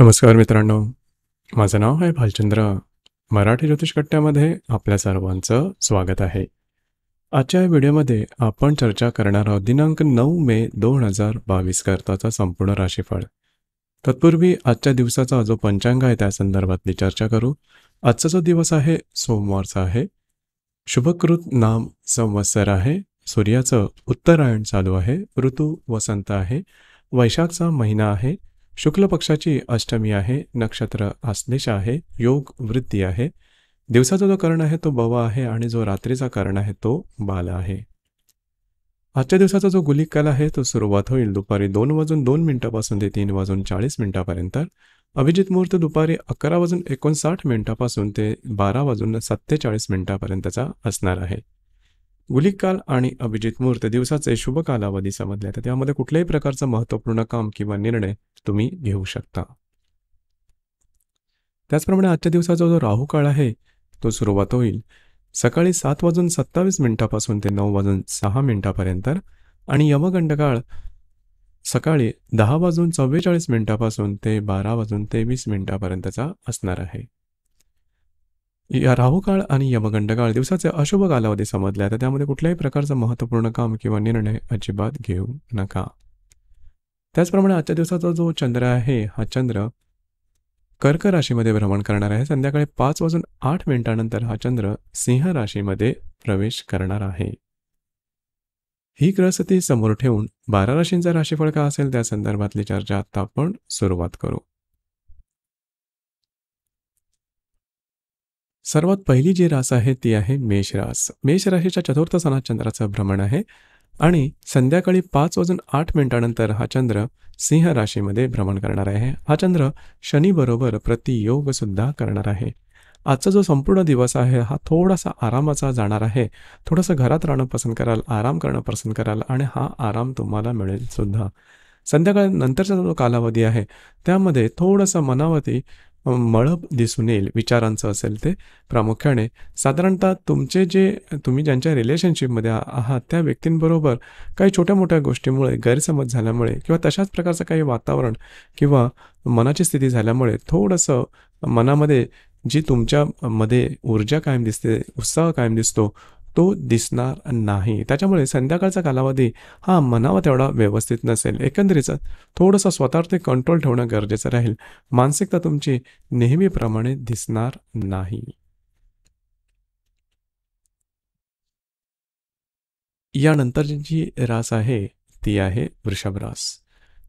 नमस्कार मित्रांनो माझं नाव आहे भालचंद्र मराठी ज्योतिष कट्ट्यामध्ये आपल्या सर्वांचं स्वागत आहे आजच्या या व्हिडिओमध्ये आपण चर्चा करणार आहोत दिनांक नऊ मे दोन हजार बावीस करताचा संपूर्ण राशीफळ तत्पूर्वी आजच्या दिवसाचा जो पंचांग आहे त्या संदर्भातली चर्चा करू आजचा जो दिवस आहे सोमवारचा आहे शुभकृत नाम संवत्सर आहे सूर्याचं उत्तरायण चालू आहे ऋतू वसंत आहे वैशाखचा महिना आहे शुक्ल पक्षाची अष्टमी आहे नक्षत्र आश्लेष आहे योग वृत्ती आहे दिवसाचा जो कर्ण आहे तो बवा आहे आणि जो रात्रीचा कर्ण आहे तो बाल आहे आजच्या दिवसाचा जो गुलिक काल आहे तो सुरुवात होईल दुपारी दोन वाजून दोन मिनिटापासून ते तीन वाजून चाळीस मिनिटापर्यंत अभिजित मुहूर्त दुपारी अकरा वाजून एकोणसाठ मिनिटापासून ते बारा वाजून सत्तेचाळीस मिनिटापर्यंतचा असणार आहे गुलिकाल आणि अभिजित मुहूर्त दिवसाचे शुभ कालावधी समजले तर त्यामध्ये कुठल्याही प्रकारचं महत्त्वपूर्ण काम किंवा निर्णय तुम्ही घेऊ शकता त्याचप्रमाणे आजच्या दिवसाचा जो राहू काळ आहे तो सुरुवात होईल सकाळी सात वाजून सत्तावीस मिनिटापासून ते नऊ वाजून सहा मिनिटापर्यंत आणि यमगंड काळ सकाळी दहा वाजून चव्वेचाळीस मिनिटापासून ते बारा वाजून तेवीस मिनिटापर्यंतचा असणार आहे या राहुकाळ आणि यमगंडकाळ दिवसाचे अशुभ कालावधी समजले तर त्यामध्ये कुठल्याही प्रकारचं महत्त्वपूर्ण काम किंवा निर्णय अजिबात घेऊ नका त्याचप्रमाणे आजच्या दिवसाचा जो चंद्र आहे हा चंद्र कर्क राशीमध्ये भ्रमण करणार आहे संध्याकाळी पाच वाजून आठ मिनिटानंतर हा चंद्र सिंह राशीमध्ये प्रवेश करणार आहे ही ग्रहस्थिती समोर ठेवून बारा राशींचा राशीफळ का असेल त्या संदर्भातली चर्चा आता आपण सुरुवात करू सर्वात पहिली जी रास आहे ती आहे मेष रास मेष राशीच्या चतुर्थ सणात चंद्राचं भ्रमण आहे आणि संध्याकाळी पाच वाजून आठ मिनिटानंतर हा चंद्र सिंह राशीमध्ये भ्रमण करणार आहे हा चंद्र शनीबरोबर प्रतियोग सुद्धा करणार आहे आजचा जो संपूर्ण दिवस आहे हा थोडासा आरामाचा जाणार आहे थोडंसं घरात राहणं पसंत कराल आराम करणं पसंत कराल आणि हा आराम तुम्हाला मिळेल सुद्धा संध्याकाळ नंतरचा जो कालावधी आहे त्यामध्ये थोडंसं मनावती मळब दिसून येईल विचारांचं असेल ते प्रामुख्याने साधारणतः तुमचे जे तुम्ही ज्यांच्या रिलेशनशिपमध्ये आहात त्या व्यक्तींबरोबर काही छोट्या मोठ्या गोष्टीमुळे गैरसमज झाल्यामुळे किंवा तशाच प्रकारचं काही वातावरण किंवा मनाची स्थिती झाल्यामुळे थोडंसं मनामध्ये जी तुमच्यामध्ये ऊर्जा कायम दिसते उत्साह कायम दिसतो तो दिसणार नाही त्याच्यामुळे संध्याकाळचा कालावधी हा मनावा तेवढा व्यवस्थित नसेल एकंदरीच थोडंसं ते कंट्रोल ठेवणं गरजेचं राहील मानसिकता तुमची नेहमीप्रमाणे दिसणार नाही यानंतरची रास आहे ती आहे वृषभ रास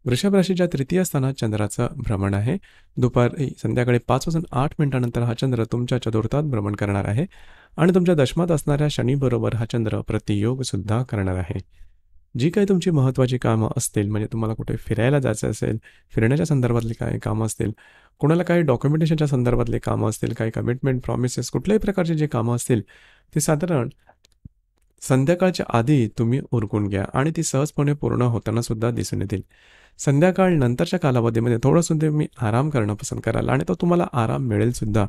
वृषभ राशीच्या तृतीय स्थानात चंद्राचं भ्रमण आहे दुपारी संध्याकाळी पाच वाजून आठ मिनिटानंतर हा चंद्र तुमच्या चतुर्थात भ्रमण करणार आहे आणि तुमच्या दशमात असणाऱ्या शनीबरोबर हा चंद्र प्रतियोग सुद्धा करणार आहे जी काही तुमची महत्त्वाची कामं असतील म्हणजे तुम्हाला कुठे फिरायला जायचं असेल फिरण्याच्या संदर्भातली काही कामं असतील कोणाला काही डॉक्युमेंटेशनच्या संदर्भातले कामं असतील काही कमिटमेंट प्रॉमिसेस कुठल्याही प्रकारचे जे कामं असतील ते साधारण संध्याकाळच्या आधी तुम्ही उरकून घ्या आणि ती सहजपणे पूर्ण होताना सुद्धा दिसून येतील संध्याकाळ नंतरच्या कालावधीमध्ये थोडंसं मी आराम करणं पसंत कराल आणि तो तुम्हाला आराम मिळेलसुद्धा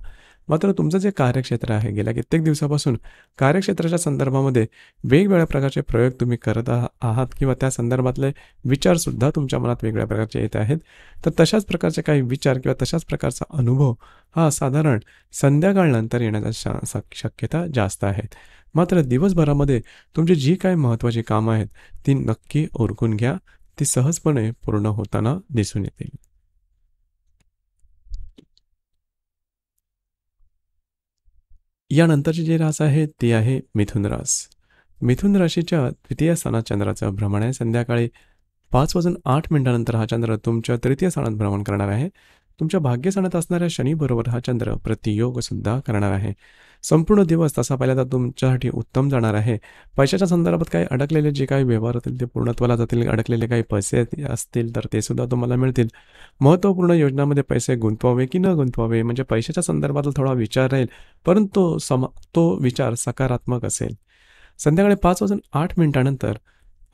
मात्र तुमचं जे कार्यक्षेत्र आहे गेल्या कित्येक दिवसापासून कार्यक्षेत्राच्या संदर्भामध्ये वेगवेगळ्या प्रकारचे प्रयोग तुम्ही करत आहात किंवा त्या संदर्भातले विचारसुद्धा तुमच्या मनात वेगळ्या प्रकारचे येत आहेत तर तशाच प्रकारचे काही विचार किंवा तशाच प्रकारचा अनुभव हा साधारण संध्याकाळनंतर येण्याच्या शक्यता जास्त आहे मात्र दिवसभरामध्ये तुमची जी काही महत्त्वाची कामं आहेत ती नक्की ओरकून घ्या ती सहजपणे पूर्ण होताना दिसून येते यानंतरचे जे रास आहे ती आहे मिथुन रास मिथुन राशीच्या तृतीय स्थानात चंद्राचं भ्रमण आहे संध्याकाळी पाच वाजून आठ मिनिटानंतर हा चंद्र तुमच्या तृतीय स्थानात भ्रमण करणार आहे तुमच्या भाग्यस्थानात असणाऱ्या शनीबरोबर हा चंद्र प्रतियोग सुद्धा करणार आहे संपूर्ण दिवस तसा पाहिला तर तुमच्यासाठी उत्तम जाणार आहे पैशाच्या संदर्भात काही अडकलेले जे काही व्यवहार असतील ते पूर्णत्वाला जातील अडकलेले काही पैसे असतील तर ते सुद्धा तुम्हाला मिळतील महत्त्वपूर्ण योजनामध्ये पैसे गुंतवावे की न गुंतवावे म्हणजे पैशाच्या संदर्भातला थोडा विचार राहील परंतु सम तो विचार सकारात्मक असेल संध्याकाळी पाच वाजून आठ मिनिटानंतर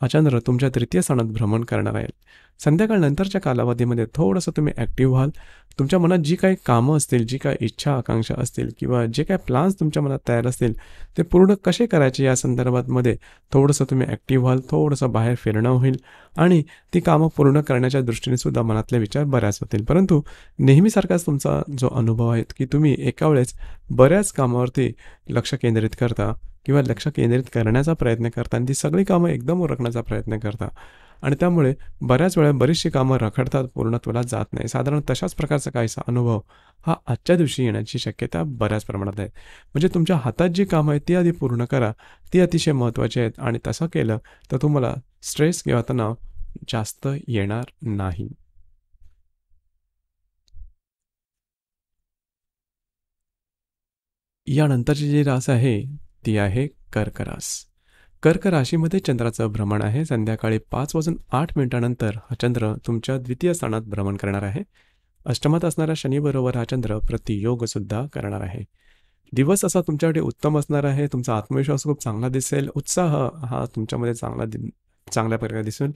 अचंद्र तुमच्या तृतीय स्थानात भ्रमण करणार आहे संध्याकाळनंतरच्या कालावधीमध्ये थोडंसं तुम्ही ॲक्टिव्ह व्हाल तुमच्या मनात जी काही कामं असतील जी काही इच्छा आकांक्षा असतील किंवा जे काही प्लान्स तुमच्या मनात तयार असतील ते पूर्ण कसे करायचे या संदर्भातमध्ये थोडंसं तुम्ही ॲक्टिव्ह व्हाल थोडंसं बाहेर फिरणं होईल आणि ती कामं पूर्ण करण्याच्या दृष्टीने सुद्धा मनातले विचार बऱ्याच होतील परंतु नेहमीसारखाच तुमचा जो अनुभव आहे की तुम्ही एका वेळेस बऱ्याच कामावरती लक्ष केंद्रित करता किंवा लक्ष केंद्रित करण्याचा प्रयत्न करता आणि ती सगळी कामं एकदम ओरखण्याचा प्रयत्न करता आणि त्यामुळे बऱ्याच वेळा बरीचशी कामं रखडतात पूर्णत्वाला जात नाही साधारण तशाच प्रकारचा काहीसा अनुभव हा आजच्या दिवशी येण्याची शक्यता बऱ्याच प्रमाणात आहे म्हणजे तुमच्या हातात जी कामं आहेत ती आधी पूर्ण करा ती अतिशय महत्त्वाची आहेत आणि तसं केलं तर तुम्हाला स्ट्रेस किंवा तणाव जास्त येणार नाही यानंतरची जी रास आहे ती आहे कर्करास कर्क राशीमध्ये चंद्राचं भ्रमण आहे संध्याकाळी पाच वाजून आठ मिनिटानंतर हा चंद्र तुमच्या द्वितीय स्थानात भ्रमण करणार आहे अष्टमात असणाऱ्या शनीबरोबर हा चंद्र प्रतियोगसुद्धा करणार आहे दिवस असा तुमच्यासाठी उत्तम असणार आहे तुमचा आत्मविश्वास खूप चांगला दिसेल उत्साह हा तुमच्यामध्ये चांगला दि चांगल्या प्रकारे दिसेल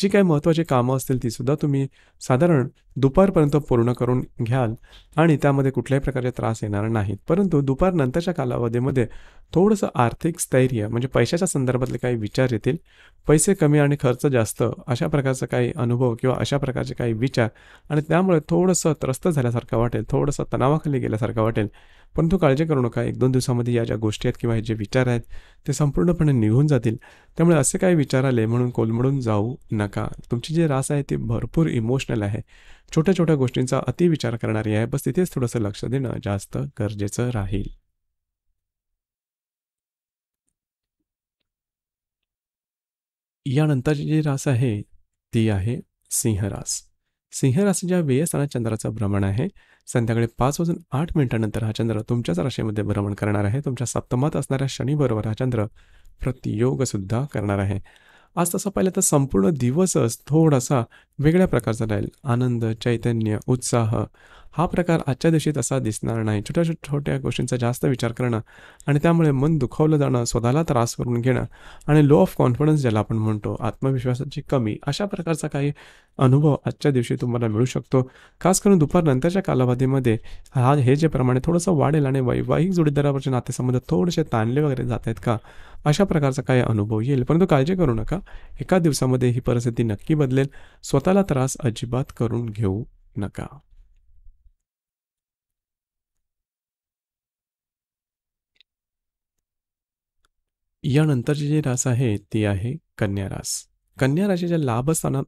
जी काही महत्त्वाची कामं असतील तीसुद्धा तुम्ही साधारण दुपारपर्यंत पूर्ण करून घ्याल आणि त्यामध्ये कुठल्याही प्रकारचे त्रास येणार नाहीत परंतु दुपारनंतरच्या कालावधीमध्ये थोडंसं आर्थिक स्थैर्य म्हणजे पैशाच्या संदर्भातले काही विचार येतील पैसे कमी आणि खर्च जास्त अशा प्रकारचं काही अनुभव किंवा अशा प्रकारचे काही विचार आणि त्यामुळे थोडंसं त्रस्त झाल्यासारखं वाटेल थोडंसं तणावाखाली गेल्यासारखं वाटेल परंतु काळजी करू नका एक दोन दिवसामध्ये या ज्या गोष्टी आहेत किंवा हे जे विचार आहेत ते संपूर्णपणे निघून जातील त्यामुळे असे काही विचार आले म्हणून कोलमडून जाऊ नका तुमची जी रास आहे ती भरपूर इमोशनल आहे छोट्या छोट्या गोष्टींचा अतिविचार करणारी आहे बस तिथेच थोडंसं लक्ष देणं जास्त गरजेचं राहील यानंतरची जी रास आहे ती आहे सिंहरास सिंह राशीच्या वेयस्थानात चंद्राचं भ्रमण आहे संध्याकाळी पाच वाजून आठ मिनिटानंतर हा चंद्र तुमच्याच राशीमध्ये भ्रमण करणार आहे तुमच्या सप्तमात असणाऱ्या शनीबरोबर हा चंद्र प्रतियोग सुद्धा करणार आहे आज तसं पाहिलं तर संपूर्ण दिवसच थोडासा वेगळ्या प्रकारचा राहील आनंद चैतन्य उत्साह हा प्रकार आजच्या दिवशी तसा दिसणार नाही छोट्या छोट्या गोष्टींचा जास्त विचार करणं आणि त्यामुळे मन दुखावलं जाणं स्वतःला त्रास करून घेणं आणि लो ऑफ कॉन्फिडन्स ज्याला आपण म्हणतो आत्मविश्वासाची कमी अशा प्रकारचा काही अनुभव आजच्या दिवशी तुम्हाला मिळू शकतो खास करून दुपारनंतरच्या कालावधीमध्ये हा हे जे प्रमाणे थोडंसं वाढेल आणि वैवाहिक जोडीदारावरचे नातेसंबंध थोडेसे ताणले वगैरे जात आहेत का अशा प्रकारचा काही अनुभव येईल परंतु काळजी करू नका एका दिवसामध्ये ही परिस्थिती नक्की बदलेल स्वतः स्वतःला त्रास अजिबात करून घेऊ नका यानंतरची जी रास आहे ती आहे कन्या रास कन्या राशीच्या लाभस्थाना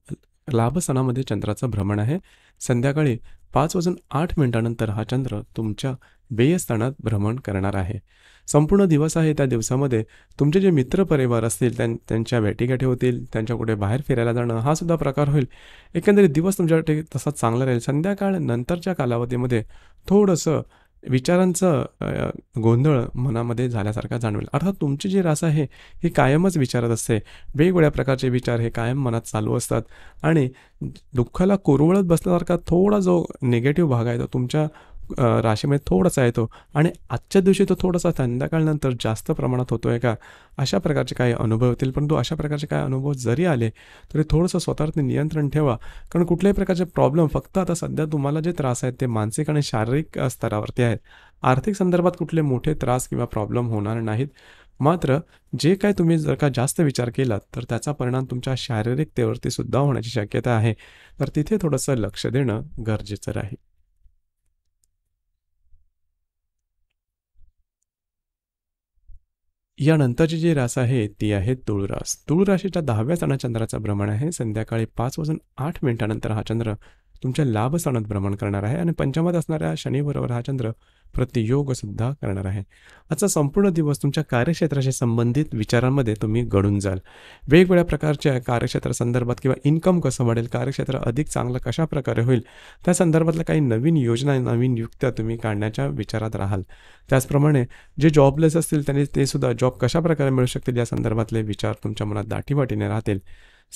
लाभस्थानामध्ये चंद्राचं भ्रमण आहे संध्याकाळी पाच वाजून आठ मिनिटानंतर हा चंद्र तुमच्या बेयस्थानात भ्रमण करणार आहे संपूर्ण दिवस आहे त्या दिवसामध्ये तुमचे जे मित्र परिवार असतील त्यां त्यांच्या भेटीगाठी होतील त्यांच्या कुठे बाहेर फिरायला जाणं हा सुद्धा प्रकार होईल एकंदरीत दिवस तुमच्यासाठी तसा चांगला राहील संध्याकाळ नंतरच्या कालावधीमध्ये थोडंसं विचारांचं गोंधळ मनामध्ये झाल्यासारखा जाणवेल अर्थात तुमची जी रास आहे ही कायमच विचारत असते वेगवेगळ्या प्रकारचे विचार हे कायम मनात चालू असतात आणि दुःखाला कोरवळत बसल्यासारखा थोडा जो निगेटिव्ह भाग आहे तो तुमच्या राशीमध्ये थोडासा येतो आणि आजच्या दिवशी तो थोडासा संध्याकाळनंतर जास्त प्रमाणात होतो आहे का अशा प्रकारचे काही अनुभव येतील परंतु अशा प्रकारचे काही अनुभव जरी आले तरी थोडंसं ते नियंत्रण ठेवा कारण कुठल्याही प्रकारचे प्रॉब्लेम फक्त आता सध्या तुम्हाला जे त्रास आहेत ते मानसिक आणि शारीरिक स्तरावरती आहेत आर्थिक संदर्भात कुठले मोठे त्रास किंवा प्रॉब्लेम होणार नाहीत मात्र जे काय तुम्ही जर का जास्त विचार केलात तर त्याचा परिणाम तुमच्या शारीरिकतेवरती सुद्धा होण्याची शक्यता आहे तर तिथे थोडंसं लक्ष देणं गरजेचं राहील यानंतरची जी रास आहे ती आहे तुळरास तुळराशीच्या दहाव्या चंद्राचा भ्रमण आहे संध्याकाळी पाच वाजून आठ मिनिटानंतर हा चंद्र तुमच्या लाभस्थानात भ्रमण करणार आहे आणि पंचमात असणाऱ्या शनीबरोबर हा चंद्र प्रतियोग सुद्धा करणार आहे आजचा संपूर्ण दिवस तुमच्या कार्यक्षेत्राशी संबंधित विचारांमध्ये तुम्ही घडून जाल वेगवेगळ्या प्रकारच्या कार्यक्षेत्र संदर्भात किंवा इन्कम कसं वाढेल कार्यक्षेत्र अधिक चांगलं कशा प्रकारे होईल त्या संदर्भातल्या काही नवीन योजना नवीन युक्त्या तुम्ही काढण्याच्या विचारात राहाल त्याचप्रमाणे जे जॉबलेस असतील त्यांनी ते सुद्धा जॉब कशा प्रकारे मिळू शकतील या संदर्भातले विचार तुमच्या मनात दाटीवाटीने राहतील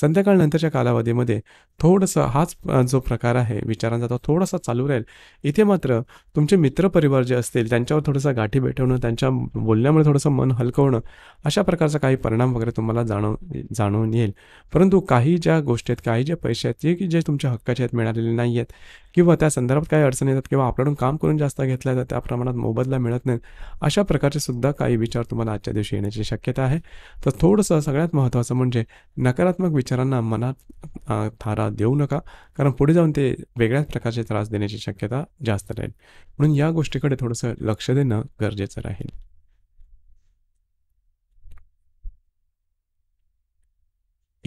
संध्याकाळनंतरच्या कालावधीमध्ये थोडंसं हाच जो प्रकार आहे विचारांचा तो थोडासा चालू राहील इथे मात्र तुमचे मित्रपरिवार जे असतील त्यांच्यावर थोडंसं गाठी भेटवणं त्यांच्या बोलण्यामुळे थोडंसं मन हलकवणं अशा प्रकारचा काही परिणाम वगैरे तुम्हाला जाणव जाणून येईल परंतु काही ज्या गोष्टी आहेत काही जे पैसे आहेत ते की जे तुमच्या हक्काचे आहेत मिळालेले नाही आहेत किंवा त्या संदर्भात काही अडचणी येतात किंवा आपल्याकडून काम करून जास्त घेतल्या तर त्या प्रमाणात मोबदला मिळत नाही अशा प्रकारचे सुद्धा काही विचार तुम्हाला आजच्या दिवशी येण्याची शक्यता आहे तर थोडंसं सगळ्यात महत्त्वाचं म्हणजे नकारात्मक विचारांना मनात थारा देऊ नका कारण पुढे जाऊन ते वेगळ्याच प्रकारचे त्रास देण्याची शक्यता जास्त राहील म्हणून या गोष्टीकडे थोडंसं लक्ष देणं गरजेचं राहील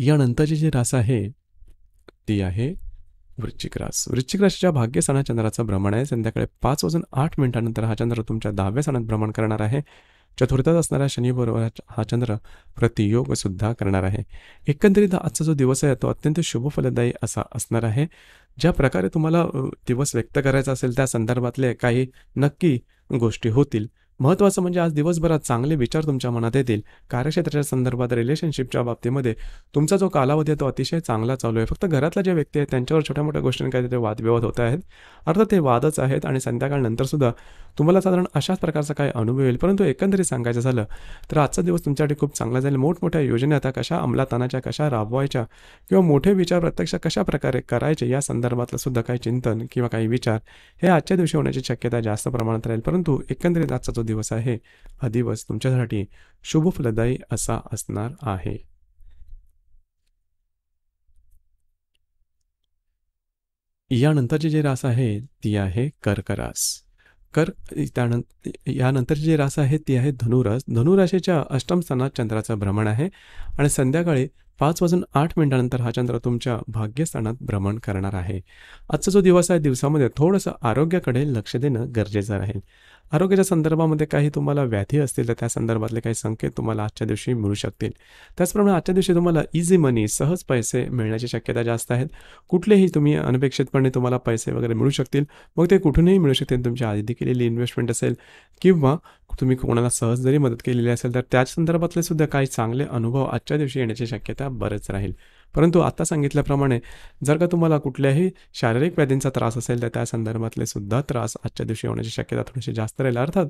यानंतरची जी रास आहे ती आहे वृश्चिक रास वृश्चिक राशीच्या भाग्यस्थाना चंद्राचं भ्रमण आहे संध्याकाळी पाच वाजून आठ मिनिटानंतर हा चंद्र तुमच्या दहाव्या स्थानात भ्रमण करणार आहे चतुर्थात असणाऱ्या शनी बरोबर हा चंद्र प्रतियोग सुद्धा करणार आहे एकंदरीत आजचा जो दिवस आहे तो अत्यंत शुभ फलदायी असा असणार आहे ज्या प्रकारे तुम्हाला दिवस व्यक्त करायचा असेल त्या संदर्भातले काही नक्की गोष्टी होतील महत्त्वाचं म्हणजे आज दिवसभरात चांगले विचार तुमच्या मनात येतील कार्यक्षेत्राच्या संदर्भात रिलेशनशिपच्या बाबतीमध्ये तुमचा जो कालावधी आहे तो अतिशय चांगला चालू आहे फक्त घरातल्या ज्या व्यक्ती आहेत त्यांच्यावर छोट्या मोठ्या गोष्टी काहीतरी वादविवाद होत आहेत अर्थात ते वादच आहेत आणि संध्याकाळनंतरसुद्धा तुम्हाला साधारण अशाच प्रकारचा काही अनुभव येईल परंतु एकंदरीत सांगायचं झालं तर आजचा दिवस तुमच्यासाठी खूप चांगला जाईल मोठमोठ्या योजना आता कशा अंमलात आणायच्या कशा राबवायच्या किंवा मोठे विचार प्रत्यक्ष कशा प्रकारे करायचे या संदर्भातलं सुद्धा काही चिंतन किंवा काही विचार हे आजच्या दिवशी होण्याची शक्यता जास्त प्रमाणात राहील परंतु एकंदरीत आजचा दिवस आहे हा दिवस तुमच्यासाठी शुभफलदायी असा असणार आहे यानंतरची जे रास आहे ती आहे कर्करास कर त्यानंतर यानंतरची जी रास आहे ती आहे धनुरास धनुराशीच्या अष्टम स्थानात चंद्राचं भ्रमण आहे आणि संध्याकाळी पाच वाजून आठ मिनिटानंतर हा चंद्र तुमच्या भाग्यस्थानात भ्रमण करणार आहे आजचा जो दिवस आहे दिवसामध्ये थोडंसं आरोग्याकडे लक्ष देणं गरजेचं राहील आरोग्याच्या संदर्भामध्ये काही तुम्हाला व्याधी असतील तर त्या संदर्भातले काही संकेत तुम्हाला आजच्या दिवशी मिळू शकतील त्याचप्रमाणे आजच्या दिवशी तुम्हाला इझी मनी सहज पैसे मिळण्याची शक्यता जास्त आहेत कुठलेही तुम्ही अनपेक्षितपणे तुम्हाला पैसे वगैरे मिळू शकतील मग ते कुठूनही मिळू शकतील तुमची आधी केलेली इन्व्हेस्टमेंट असेल किंवा तुम्ही कोणाला सहज जरी मदत केलेली असेल तर त्याच संदर्भातले सुद्धा काही चांगले अनुभव आजच्या दिवशी येण्याची शक्यता बरंच राहील परंतु आता सांगितल्याप्रमाणे जर का तुम्हाला कुठल्याही शारीरिक व्याधींचा त्रास असेल तर त्या संदर्भातले सुद्धा त्रास आजच्या दिवशी होण्याची शक्यता थोडीशी जास्त राहील अर्थात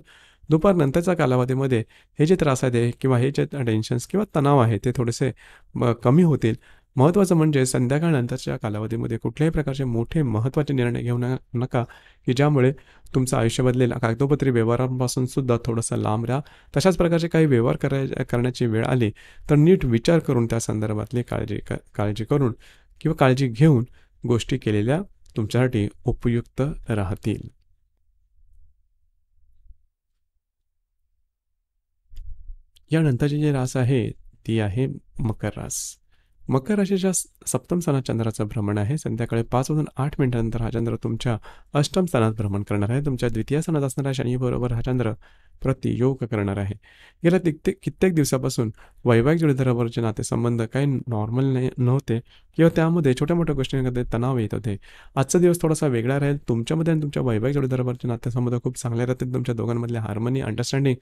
दुपारनंतरच्या कालावधीमध्ये हे जे त्रास आहेत किंवा हे जे टेन्शन्स किंवा तणाव आहे ते थोडेसे कमी होतील महत्त्वाचं म्हणजे संध्याकाळनंतरच्या कालावधीमध्ये कुठल्याही प्रकारचे मोठे महत्त्वाचे निर्णय घेऊ नका की ज्यामुळे तुमचं आयुष्य बदलेल कागदोपत्री व्यवहारांपासून सुद्धा थोडंसं लांब राहा तशाच प्रकारचे काही व्यवहार कराय करण्याची वेळ आली तर नीट विचार करून त्या संदर्भातली काळजी काळजी करून किंवा काळजी घेऊन गोष्टी केलेल्या तुमच्यासाठी उपयुक्त राहतील यानंतरची जी रास आहे ती आहे मकर रास मकर राशीच्या सप्तम स्थानात चंद्राचं भ्रमण आहे संध्याकाळी पाच वाजून आठ मिनिटानंतर हा चंद्र तुमच्या अष्टम स्थानात भ्रमण करणार आहे तुमच्या द्वितीय स्थानात असणाऱ्या शनीबरोबर हा चंद्र प्रतियोग करणार आहे गेल्या कित्येक कित्येक दिवसापासून वैवाहिक जोडीदाराबरोबरचे नातेसंबंध काही नॉर्मल नाही नव्हते किंवा त्यामध्ये छोट्या मोठ्या गोष्टींमध्ये तणाव येत होते आजचा दिवस थोडासा वेगळा राहील तुमच्यामध्ये आणि तुमच्या वैवाहिक जोडीदाराबरोबरचे नातेसंबंध खूप चांगले राहतील तुमच्या दोघांमधले हार्मनी अंडरस्टँडिंग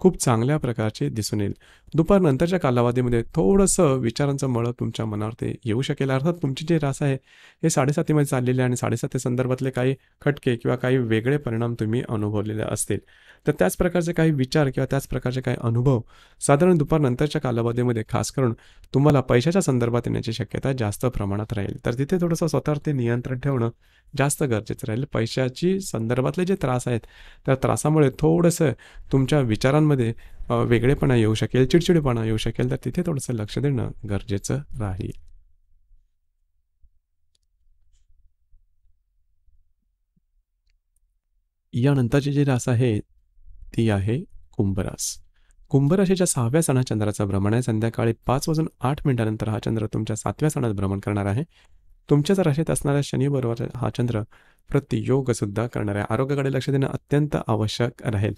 खूप चांगल्या प्रकारचे दिसून येईल दुपारनंतरच्या कालावधीमध्ये थोडंसं विचारांचं मळं तुमच्या मनावर ते येऊ शकेल अर्थात तुमची जे रास आहे हे साडेसातीमध्ये चाललेले आणि साडेसाती संदर्भातले काही खटके किंवा काही वेगळे परिणाम तुम्ही अनुभवलेले असतील तर त्याच प्रकारचे काही विचार किंवा त्याच प्रकारचे काही अनुभव साधारण दुपारनंतरच्या कालावधीमध्ये खास करून तुम्हाला पैशाच्या संदर्भात येण्याची शक्यता जास्त प्रमाणात राहील तर तिथे थोडंसं स्वतःवर ते नियंत्रण ठेवणं जास्त गरजेचं राहील पैशाची संदर्भातले जे त्रास आहेत त्या त्रासामुळे थोडंसं तुमच्या विचारांमध्ये वेगळेपणा येऊ शकेल चिडचिडपणा येऊ शकेल तर तिथे थोडंसं लक्ष देणं गरजेचं राहील यानंतरची जी रास आहे ती आहे कुंभरास कुंभराशीच्या सहाव्या सणात चंद्राचा भ्रमण आहे संध्याकाळी पाच वाजून आठ मिनिटानंतर हा चंद्र तुमच्या सातव्या सणात भ्रमण करणार आहे तुमच्याच राशीत असणाऱ्या शनिबरोबर हा चंद्र प्रतियोग सुद्धा करणार आहे आरोग्याकडे लक्ष देणं अत्यंत आवश्यक राहील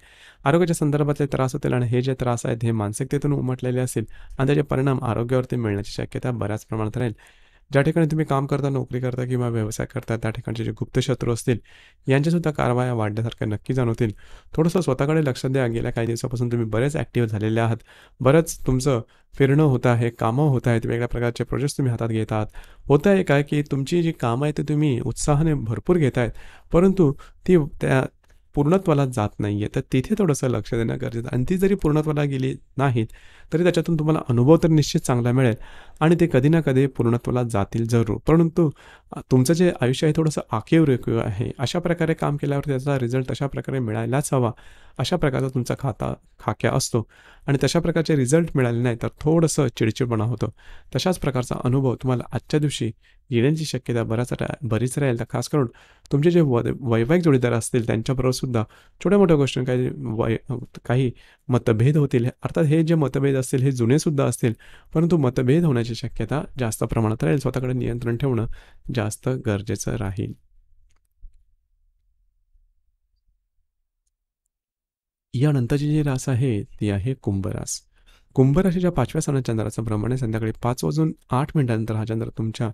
आरोग्याच्या संदर्भातले त्रास होतील आणि हे जे त्रास आहेत हे मानसिकतेतून उमटलेले असतील आणि त्याचे परिणाम आरोग्यावरती मिळण्याची शक्यता बऱ्याच प्रमाणात राहील ज्या ठिकाणी तुम्ही काम करता नोकरी करता किंवा व्यवसाय करता त्या ठिकाणचे जे गुप्तशत्रू असतील यांच्यासुद्धा कारवाया वाढल्यासारख्या नक्की जाणवतील थोडंसं स्वतःकडे लक्ष द्या गेल्या काही दिवसापासून तुम्ही बरेच ॲक्टिव्ह झालेले आहात बरंच तुमचं फिरणं होतं आहे कामं होत आहेत वेगळ्या प्रकारचे प्रोजेक्ट्स तुम्ही हातात घेत आहात होतं आहे काय की तुमची जी कामं आहेत ते तुम्ही उत्साहाने भरपूर घेत आहेत परंतु ती त्या पूर्णत्वाला जात नाही आहे तर तिथे थोडंसं लक्ष देणं गरजेचं आणि ती जरी पूर्णत्वाला गेली नाहीत तरी त्याच्यातून तुम्हाला अनुभव तर निश्चित चांगला मिळेल आणि ते कधी ना कधी पूर्णत्वाला जातील जरूर परंतु तुमचं जे आयुष्य आहे थोडंसं आकेव रेखीव आहे अशा प्रकारे काम केल्यावर त्याचा रिझल्ट अशा प्रकारे मिळायलाच हवा अशा प्रकारचा तुमचा खाता खाक्या असतो आणि तशा प्रकारचे रिझल्ट मिळाले नाही तर थोडंसं चिडचिडपणा होतो तशाच प्रकारचा अनुभव तुम्हाला आजच्या दिवशी येण्याची शक्यता बराच बरीच राहील तर खास करून तुमचे जे वैवाहिक जोडीदार असतील त्यांच्याबरोबर सुद्धा छोट्या मोठ्या गोष्टी काही वय काही मतभेद होतील अर्थात हे जे मतभेद असतील हे जुनेसुद्धा असतील परंतु मतभेद होण्याची शक्यता जास्त प्रमाणात राहील स्वतःकडे नियंत्रण ठेवणं जास्त गरजेचं राहील यानंतरची जी रास आहे ती आहे कुंभरास कुंभराशीच्या पाचव्या सणात चंद्राचं भ्रमण आहे संध्याकाळी पाच वाजून आठ मिनिटानंतर हा चंद्र तुमच्या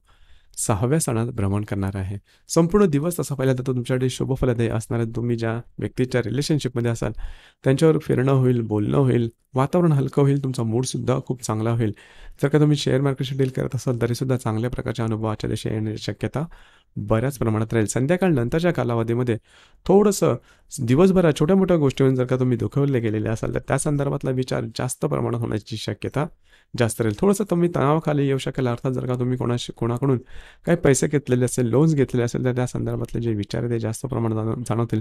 सहाव्या सणात भ्रमण करणार आहे संपूर्ण दिवस तसा पाहिला तर तुमच्याकडे शुभफलदायी असणाऱ्या तुम्ही ज्या व्यक्तीच्या रिलेशनशिपमध्ये असाल त्यांच्यावर फिरणं होईल बोलणं होईल वातावरण हलकं होईल तुमचा मूडसुद्धा खूप चांगला होईल जर का तुम्ही शेअर मार्केटशी डील करत असाल तरीसुद्धा चांगल्या प्रकारच्या अनुभवाच्या दिशे येण्याची शक्यता बऱ्याच प्रमाणात राहील संध्याकाळ नंतरच्या कालावधीमध्ये थोडंसं दिवसभरात छोट्या मोठ्या गोष्टीवरून जर का तुम्ही दुखवले गेलेले असाल तर त्या संदर्भातला विचार जास्त प्रमाणात होण्याची शक्यता जास्त राहील थोडंसं तुम्ही तणावाखाली येऊ शकेल अर्थात जर का तुम्ही कोणाशी कोणाकडून काही पैसे घेतलेले असेल लोन्स घेतलेले असेल तर त्या संदर्भातले जे विचार आहे ते जास्त प्रमाणात जाणवतील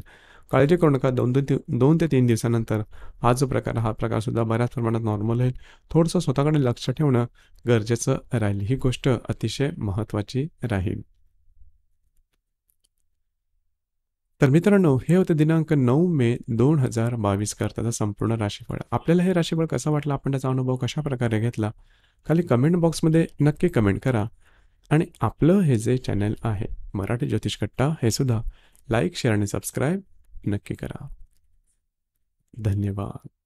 काळजी करू नका दोन ते दोन ते तीन दिवसानंतर हा जो प्रकार हा प्रकारसुद्धा बऱ्याच प्रमाणात नॉर्मल होईल थोडंसं स्वतःकडे लक्ष ठेवणं गरजेचं राहील ही गोष्ट अतिशय महत्त्वाची राहील तर मित्रांनो हे होते दिनांक नऊ मे दोन हजार बावीस करताचा संपूर्ण राशीफळ आपल्याला हे राशीफळ कसा वाटलं आपण त्याचा अनुभव कशा प्रकारे घेतला खाली कमेंट बॉक्समध्ये नक्की कमेंट करा आणि आपलं हे जे चॅनल आहे मराठी ज्योतिष कट्टा हे सुद्धा लाईक शेअर आणि सबस्क्राईब नक्की करा धन्यवाद